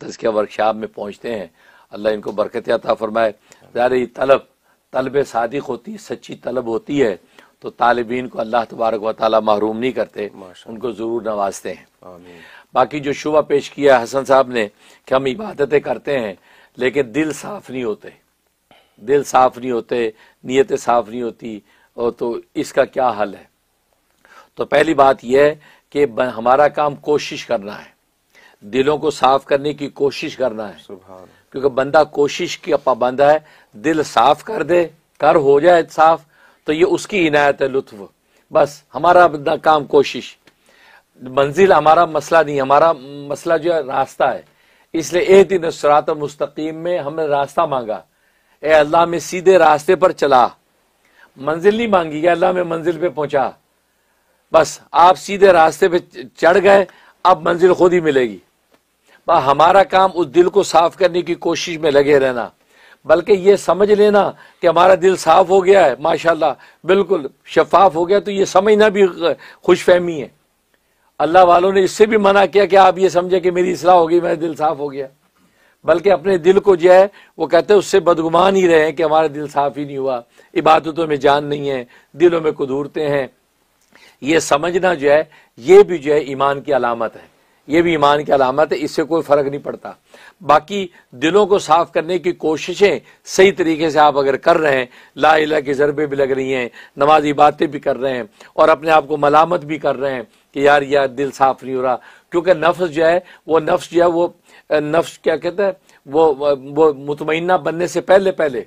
तस्किया workshop में पहुँचते हैं अल्लाह इनको बरकत अता फ़रमाए ज़ाहिर तलब तलब सादिक होती है सच्ची तलब होती है तो तालबीन को अल्लाह तबारक व ताली महरूम नहीं करते उनको ज़रूर नवाजते हैं बाकी जो शुबा पेश किया है हसन साहब ने कि हम इबादतें करते हैं लेकिन दिल साफ़ नहीं होते दिल साफ़ नहीं होते नीयतें साफ़ नहीं होती और तो इसका क्या हल है तो पहली बात यह है कि हमारा काम कोशिश करना है दिलों को साफ करने की कोशिश करना है क्योंकि बंदा कोशिश की पाबंद है दिल साफ कर दे कर हो जाए साफ तो ये उसकी इनायत है लुत्फ बस हमारा बंदा काम कोशिश मंजिल हमारा मसला नहीं हमारा मसला जो है रास्ता है इसलिए एक दिन सरात मुस्तकीम में हमने रास्ता मांगा ए अल्लाह में सीधे रास्ते पर चला मंजिल नहीं मांगी गई अल्लाह में मंजिल पे पहुंचा बस आप सीधे रास्ते पे चढ़ गए अब मंजिल खुद ही मिलेगी हमारा काम उस दिल को साफ करने की कोशिश में लगे रहना बल्कि ये समझ लेना कि हमारा दिल साफ हो गया है माशाल्लाह बिल्कुल शफाफ हो गया तो ये समझना भी खुश है अल्लाह वालों ने इससे भी मना किया कि आप ये समझे कि मेरी इसलाह हो गई मेरा दिल साफ हो गया बल्कि अपने दिल को जो है वो कहते हैं उससे बदगुमान ही रहे कि हमारा दिल साफ ही नहीं हुआ इबादतों में जान नहीं है दिलों में कुदूरते हैं ये समझना जो है ये भी जो है ईमान की अलामत है ये भी ईमान की अलामत है इससे कोई फ़र्क नहीं पड़ता बाकी दिलों को साफ़ करने की कोशिशें सही तरीके से आप अगर कर रहे हैं ला इला के ज़रबे भी लग रही हैं नमाजी बातें भी कर रहे हैं और अपने आप को मलामत भी कर रहे हैं कि यार यार दिल साफ़ नहीं हो रहा क्योंकि नफ्स जो है वो नफ्स जो है वो नफ्स क्या कहते हैं वो वो मुतमना बनने से पहले पहले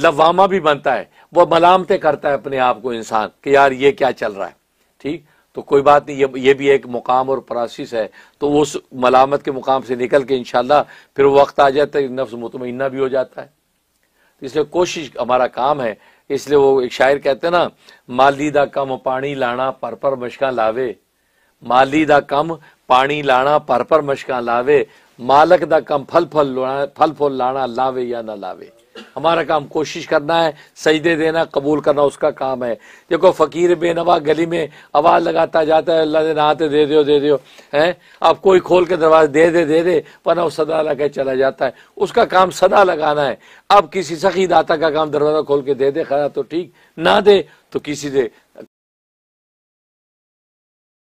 लवामा भी बनता है वह मलामतें करता है अपने आप को इंसान कि यार ये क्या चल रहा है ठीक तो कोई बात नहीं ये ये भी एक मुकाम और प्रासिस है तो उस मलामत के मुकाम से निकल के इन फिर वो वक्त आ जाता है नफ्स मुतमना भी हो जाता है तो इसलिए कोशिश हमारा काम है इसलिए वो एक शायर कहते हैं ना माली दा कम पानी लाना पर पर मशका लावे माली दा कम पानी लाना पर पर मशका लावे मालक दा कम फल फल फल फूल लाना लावे या ना लावे हमारा काम कोशिश करना है सजदे देना कबूल करना उसका काम है देखो फकीर बेनवा गली में आवाज़ लगाता जाता है अल्लाह देना आते दे दो दे दो हैं आप कोई खोल के दरवाजा दे दे दे दे वरना वो सदा लगा चला जाता है उसका काम सदा लगाना है अब किसी सखी दाता का काम दरवाज़ा खोल के दे दे खरा तो ठीक ना दे तो किसी दे